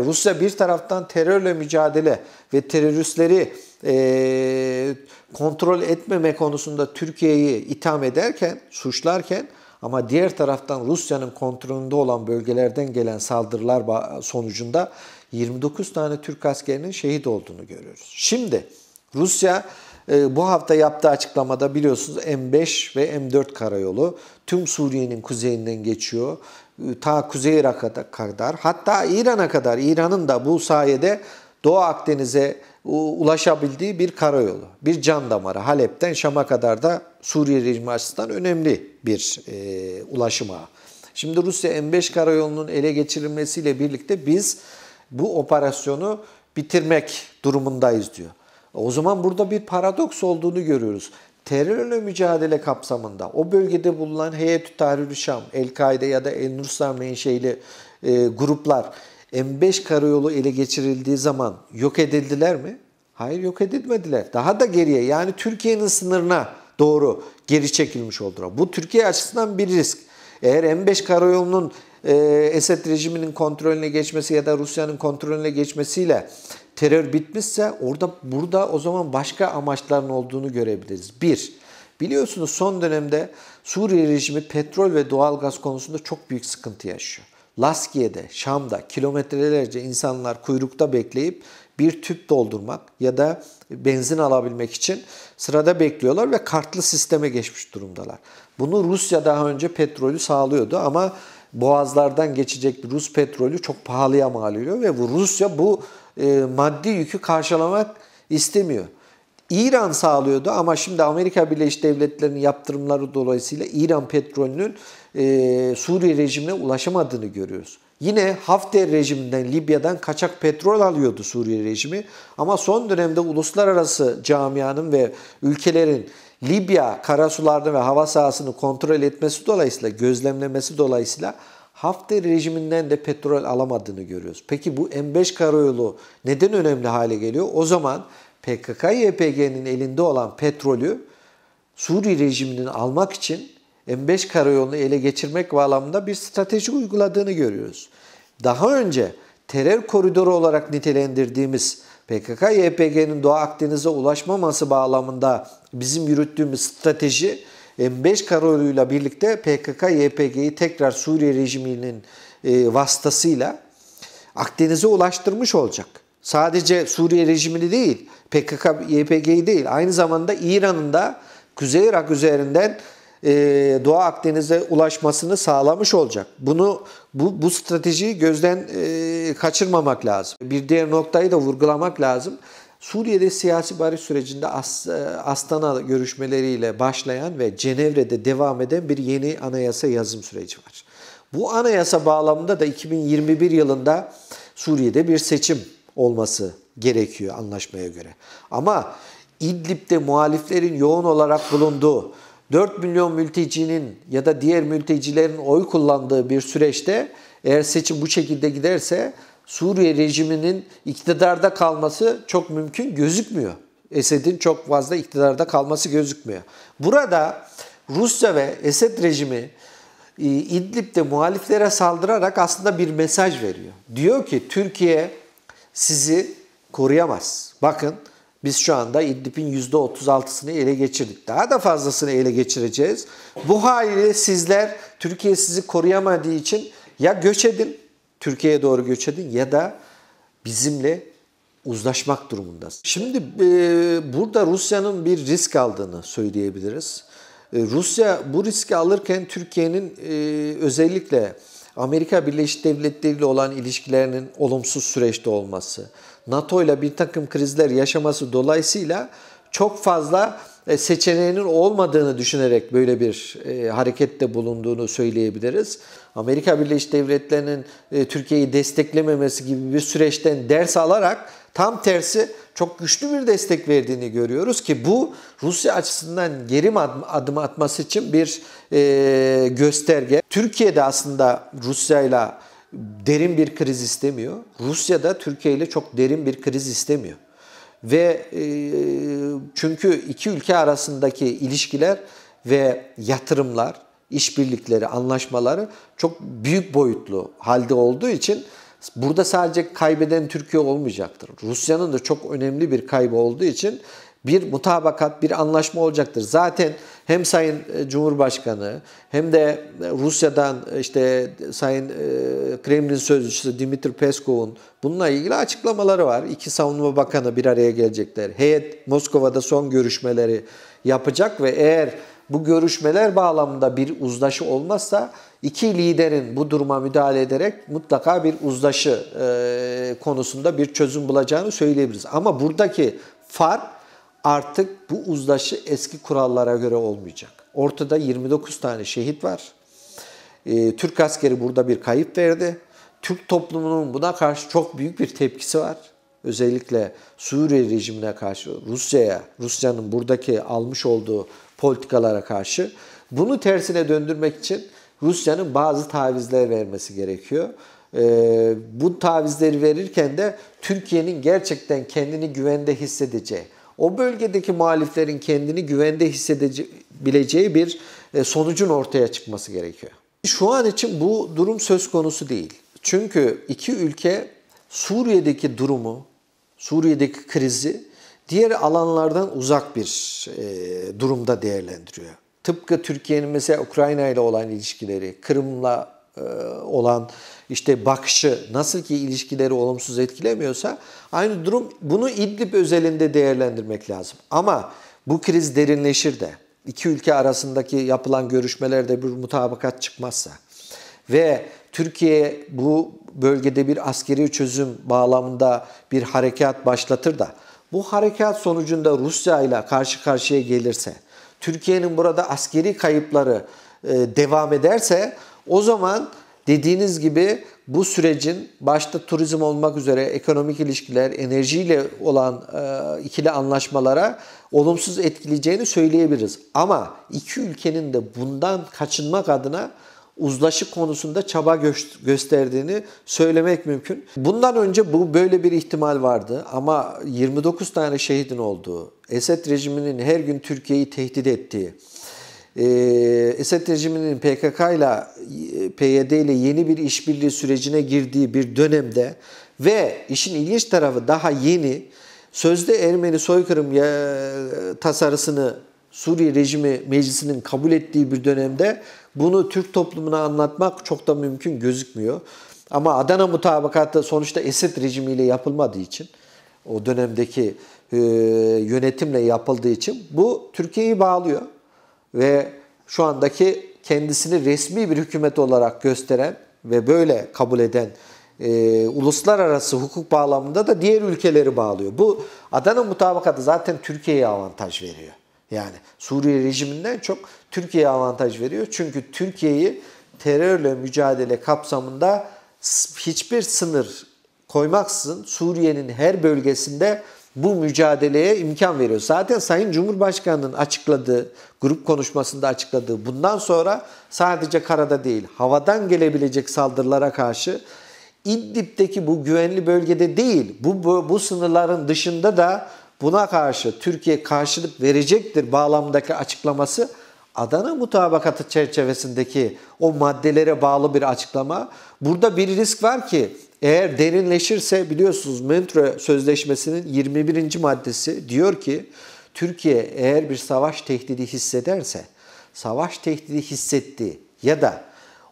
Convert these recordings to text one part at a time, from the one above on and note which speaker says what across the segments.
Speaker 1: Rusya bir taraftan terörle mücadele ve teröristleri e, kontrol etmeme konusunda Türkiye'yi itham ederken, suçlarken ama diğer taraftan Rusya'nın kontrolünde olan bölgelerden gelen saldırılar sonucunda 29 tane Türk askerinin şehit olduğunu görüyoruz. Şimdi Rusya ee, bu hafta yaptığı açıklamada biliyorsunuz M5 ve M4 karayolu tüm Suriye'nin kuzeyinden geçiyor. Ee, ta Kuzey Irak'a kadar hatta İran'a kadar İran'ın da bu sayede Doğu Akdeniz'e ulaşabildiği bir karayolu, bir can damarı. Halep'ten Şam'a kadar da Suriye rejimi açısından önemli bir e, ulaşım ağı. Şimdi Rusya M5 karayolunun ele geçirilmesiyle birlikte biz bu operasyonu bitirmek durumundayız diyor. O zaman burada bir paradoks olduğunu görüyoruz. Terörle mücadele kapsamında o bölgede bulunan Heyetü tahrir Şam, El-Kaide ya da El-Nusra menşeili e, gruplar M5 karayolu ele geçirildiği zaman yok edildiler mi? Hayır yok edilmediler. Daha da geriye yani Türkiye'nin sınırına doğru geri çekilmiş oldular. Bu Türkiye açısından bir risk. Eğer M5 karayolunun e, Esed rejiminin kontrolüne geçmesi ya da Rusya'nın kontrolüne geçmesiyle terör bitmişse orada burada o zaman başka amaçların olduğunu görebiliriz. Bir, biliyorsunuz son dönemde Suriye rejimi petrol ve doğalgaz konusunda çok büyük sıkıntı yaşıyor. Laskiye'de, Şam'da kilometrelerce insanlar kuyrukta bekleyip bir tüp doldurmak ya da benzin alabilmek için sırada bekliyorlar ve kartlı sisteme geçmiş durumdalar. Bunu Rusya daha önce petrolü sağlıyordu ama boğazlardan geçecek bir Rus petrolü çok pahalıya mal oluyor ve Rusya bu e, maddi yükü karşılamak istemiyor. İran sağlıyordu ama şimdi Amerika Birleşik Devletleri'nin yaptırımları dolayısıyla İran petrolünün e, Suriye rejimine ulaşamadığını görüyoruz. Yine Hafter rejiminden Libya'dan kaçak petrol alıyordu Suriye rejimi ama son dönemde uluslararası camianın ve ülkelerin Libya karasularını ve hava sahasını kontrol etmesi dolayısıyla gözlemlemesi dolayısıyla Hafter rejiminden de petrol alamadığını görüyoruz. Peki bu M5 karayolu neden önemli hale geliyor? O zaman PKK-YPG'nin elinde olan petrolü Suriye rejiminin almak için M5 karayolunu ele geçirmek bağlamında bir strateji uyguladığını görüyoruz. Daha önce terör koridoru olarak nitelendirdiğimiz PKK-YPG'nin Doğu Akdeniz'e ulaşmaması bağlamında bizim yürüttüğümüz strateji 5 kararıyla birlikte PKK-YPG'yi tekrar Suriye rejiminin e, vasıtasıyla Akdeniz'e ulaştırmış olacak. Sadece Suriye rejimini değil, PKK-YPG'yi değil, aynı zamanda İran'ın da Kuzey Irak üzerinden e, Doğu Akdeniz'e ulaşmasını sağlamış olacak. Bunu bu, bu stratejiyi gözden e, kaçırmamak lazım. Bir diğer noktayı da vurgulamak lazım. Suriye'de siyasi barış sürecinde e, Astana görüşmeleriyle başlayan ve Cenevre'de devam eden bir yeni anayasa yazım süreci var. Bu anayasa bağlamında da 2021 yılında Suriye'de bir seçim olması gerekiyor anlaşmaya göre. Ama İdlib'de muhaliflerin yoğun olarak bulunduğu 4 milyon mültecinin ya da diğer mültecilerin oy kullandığı bir süreçte eğer seçim bu şekilde giderse Suriye rejiminin iktidarda kalması çok mümkün gözükmüyor. Esed'in çok fazla iktidarda kalması gözükmüyor. Burada Rusya ve Esed rejimi e, İdlib'de muhaliflere saldırarak aslında bir mesaj veriyor. Diyor ki Türkiye sizi koruyamaz. Bakın biz şu anda İdlib'in %36'sını ele geçirdik. Daha da fazlasını ele geçireceğiz. Bu haliyle sizler Türkiye sizi koruyamadığı için ya göç edin Türkiye'ye doğru göç edin ya da bizimle uzlaşmak durumundasın. Şimdi e, burada Rusya'nın bir risk aldığını söyleyebiliriz. E, Rusya bu riski alırken Türkiye'nin e, özellikle Amerika Birleşik Devletleri ile olan ilişkilerinin olumsuz süreçte olması, NATO ile bir takım krizler yaşaması dolayısıyla çok fazla e, seçeneğinin olmadığını düşünerek böyle bir e, harekette bulunduğunu söyleyebiliriz. Amerika Birleşik Devletleri'nin e, Türkiye'yi desteklememesi gibi bir süreçten ders alarak tam tersi çok güçlü bir destek verdiğini görüyoruz ki bu Rusya açısından geri adım, atması için bir e, gösterge. Türkiye'de aslında Rusya'yla derin bir kriz istemiyor. Rusya da Türkiye ile çok derin bir kriz istemiyor. Ve e, çünkü iki ülke arasındaki ilişkiler ve yatırımlar, işbirlikleri, anlaşmaları çok büyük boyutlu halde olduğu için burada sadece kaybeden Türkiye olmayacaktır. Rusya'nın da çok önemli bir kaybı olduğu için bir mutabakat, bir anlaşma olacaktır. Zaten hem Sayın e, Cumhurbaşkanı hem de e, Rusya'dan e, işte Sayın Kremlin sözcüsü Dimitri Peskov'un bununla ilgili açıklamaları var. İki savunma bakanı bir araya gelecekler. Heyet Moskova'da son görüşmeleri yapacak ve eğer bu görüşmeler bağlamında bir uzlaşı olmazsa iki liderin bu duruma müdahale ederek mutlaka bir uzlaşı e, konusunda bir çözüm bulacağını söyleyebiliriz. Ama buradaki fark artık bu uzlaşı eski kurallara göre olmayacak. Ortada 29 tane şehit var. E, Türk askeri burada bir kayıp verdi. Türk toplumunun buna karşı çok büyük bir tepkisi var. Özellikle Suriye rejimine karşı, Rusya'ya, Rusya'nın buradaki almış olduğu politikalara karşı. Bunu tersine döndürmek için Rusya'nın bazı tavizler vermesi gerekiyor. Ee, bu tavizleri verirken de Türkiye'nin gerçekten kendini güvende hissedeceği, o bölgedeki muhaliflerin kendini güvende hissedebileceği bir e, sonucun ortaya çıkması gerekiyor. Şu an için bu durum söz konusu değil. Çünkü iki ülke Suriye'deki durumu, Suriye'deki krizi diğer alanlardan uzak bir e, durumda değerlendiriyor. Tıpkı Türkiye'nin mesela Ukrayna ile olan ilişkileri, Kırım'la e, olan işte bakışı nasıl ki ilişkileri olumsuz etkilemiyorsa aynı durum bunu İdlib özelinde değerlendirmek lazım. Ama bu kriz derinleşir de iki ülke arasındaki yapılan görüşmelerde bir mutabakat çıkmazsa ve Türkiye bu bölgede bir askeri çözüm bağlamında bir harekat başlatır da bu harekat sonucunda Rusya ile karşı karşıya gelirse Türkiye'nin burada askeri kayıpları e, devam ederse o zaman dediğiniz gibi bu sürecin başta turizm olmak üzere ekonomik ilişkiler, enerjiyle olan e, ikili anlaşmalara olumsuz etkileyeceğini söyleyebiliriz. Ama iki ülkenin de bundan kaçınmak adına uzlaşı konusunda çaba gö- gösterdiğini söylemek mümkün. Bundan önce bu böyle bir ihtimal vardı ama 29 tane şehidin olduğu, Esed rejiminin her gün Türkiye'yi tehdit ettiği, e, Esed rejiminin PKK ile PYD ile yeni bir işbirliği sürecine girdiği bir dönemde ve işin ilginç tarafı daha yeni sözde Ermeni soykırım tasarısını Suriye rejimi meclisinin kabul ettiği bir dönemde bunu Türk toplumuna anlatmak çok da mümkün gözükmüyor. Ama Adana mutabakatı sonuçta Esed rejimiyle yapılmadığı için o dönemdeki e, yönetimle yapıldığı için bu Türkiye'yi bağlıyor ve şu andaki kendisini resmi bir hükümet olarak gösteren ve böyle kabul eden e, uluslararası hukuk bağlamında da diğer ülkeleri bağlıyor. Bu Adana mutabakatı zaten Türkiye'ye avantaj veriyor. Yani Suriye rejiminden çok Türkiye'ye avantaj veriyor. Çünkü Türkiye'yi terörle mücadele kapsamında hiçbir sınır koymaksızın Suriye'nin her bölgesinde bu mücadeleye imkan veriyor. Zaten Sayın Cumhurbaşkanı'nın açıkladığı, grup konuşmasında açıkladığı bundan sonra sadece karada değil, havadan gelebilecek saldırılara karşı İdlib'deki bu güvenli bölgede değil, bu, bu, bu sınırların dışında da buna karşı Türkiye karşılık verecektir bağlamdaki açıklaması Adana mutabakatı çerçevesindeki o maddelere bağlı bir açıklama. Burada bir risk var ki eğer derinleşirse biliyorsunuz Montreux Sözleşmesi'nin 21. maddesi diyor ki Türkiye eğer bir savaş tehdidi hissederse savaş tehdidi hissetti ya da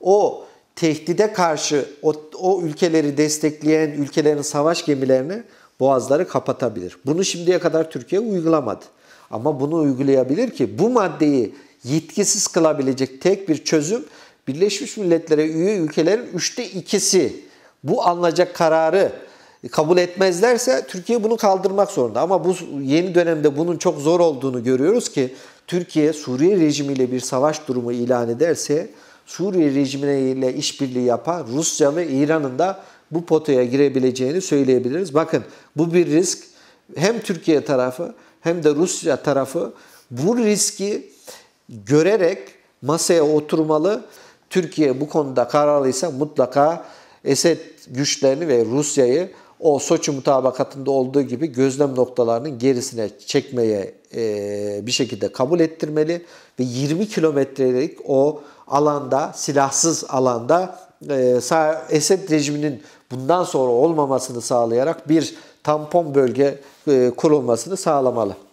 Speaker 1: o tehdide karşı o, o ülkeleri destekleyen ülkelerin savaş gemilerini boğazları kapatabilir. Bunu şimdiye kadar Türkiye uygulamadı. Ama bunu uygulayabilir ki bu maddeyi yetkisiz kılabilecek tek bir çözüm Birleşmiş Milletler'e üye ülkelerin üçte ikisi bu alınacak kararı kabul etmezlerse Türkiye bunu kaldırmak zorunda. Ama bu yeni dönemde bunun çok zor olduğunu görüyoruz ki Türkiye Suriye rejimiyle bir savaş durumu ilan ederse Suriye rejimiyle işbirliği yapar. Rusya ve İran'ın da bu potaya girebileceğini söyleyebiliriz. Bakın bu bir risk. Hem Türkiye tarafı hem de Rusya tarafı bu riski görerek masaya oturmalı. Türkiye bu konuda kararlıysa mutlaka Esed güçlerini ve Rusya'yı o Soçi mutabakatında olduğu gibi gözlem noktalarının gerisine çekmeye e, bir şekilde kabul ettirmeli ve 20 kilometrelik o alanda, silahsız alanda e, Esed rejiminin bundan sonra olmamasını sağlayarak bir tampon bölge e, kurulmasını sağlamalı.